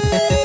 Thank you.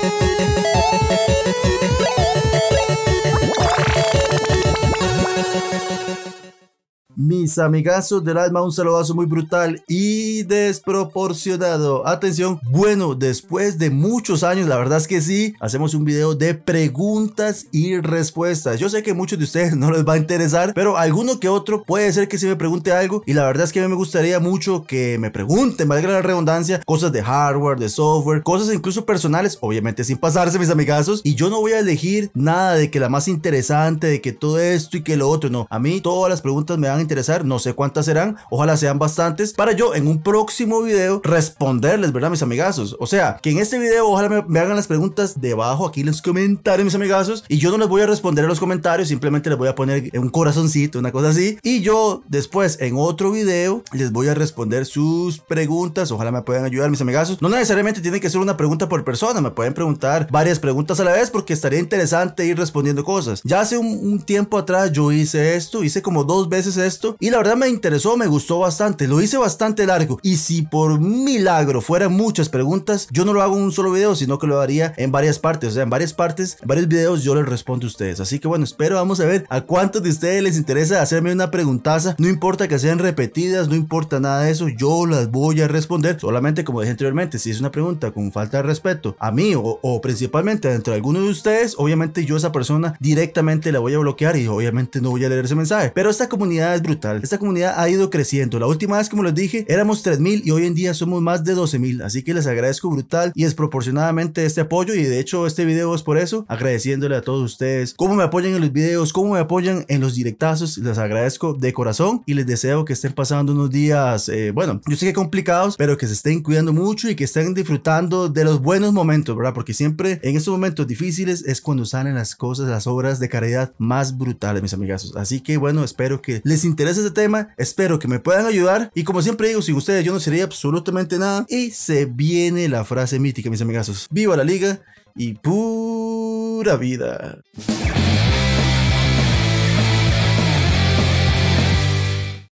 Mis amigazos del alma, un saludazo muy brutal y desproporcionado. Atención, bueno, después de muchos años, la verdad es que sí, hacemos un video de preguntas y respuestas. Yo sé que muchos de ustedes no les va a interesar, pero alguno que otro puede ser que se me pregunte algo y la verdad es que a mí me gustaría mucho que me pregunten, valga la redundancia, cosas de hardware, de software, cosas incluso personales, obviamente sin pasarse, mis amigazos. Y yo no voy a elegir nada de que la más interesante, de que todo esto y que lo otro, no. A mí todas las preguntas me van a no sé cuántas serán, ojalá sean bastantes, para yo en un próximo video responderles, ¿verdad, mis amigazos? O sea, que en este video ojalá me, hagan las preguntas debajo aquí en los comentarios, mis amigazos, y yo no les voy a responder a los comentarios, simplemente les voy a poner un corazoncito, una cosa así, y yo después en otro video les voy a responder sus preguntas, ojalá me puedan ayudar, mis amigazos. No necesariamente tiene que ser una pregunta por persona, me pueden preguntar varias preguntas a la vez porque estaría interesante ir respondiendo cosas. Ya hace un, un tiempo atrás yo hice esto, hice como dos veces esto y la verdad me interesó, me gustó bastante, lo hice bastante largo y si por milagro fueran muchas preguntas, yo no lo hago en un solo video, sino que lo haría en varias partes, o sea, en varias partes, varios videos yo les respondo a ustedes, así que bueno, espero, vamos a ver a cuántos de ustedes les interesa hacerme una preguntaza, no importa que sean repetidas, no importa nada de eso, yo las voy a responder, solamente como dije anteriormente, si es una pregunta con falta de respeto a mí o, principalmente dentro de alguno de ustedes, obviamente yo a esa persona directamente la voy a bloquear y obviamente no voy a leer ese mensaje, pero esta comunidad es brutal brutal. Esta comunidad ha ido creciendo. La última vez, como les dije, éramos 3.000 y hoy en día somos más de 12.000. Así que les agradezco brutal y desproporcionadamente este apoyo. Y de hecho, este video es por eso, agradeciéndole a todos ustedes cómo me apoyan en los videos, cómo me apoyan en los directazos. Les agradezco de corazón y les deseo que estén pasando unos días, eh, bueno, yo sé que complicados, pero que se estén cuidando mucho y que estén disfrutando de los buenos momentos, ¿verdad? Porque siempre en estos momentos difíciles es cuando salen las cosas, las obras de caridad más brutales, mis amigazos. Así que bueno, espero que les interese interesa este tema, espero que me puedan ayudar y como siempre digo, sin ustedes yo no sería absolutamente nada y se viene la frase mítica, mis amigazos. Viva la liga y pura vida.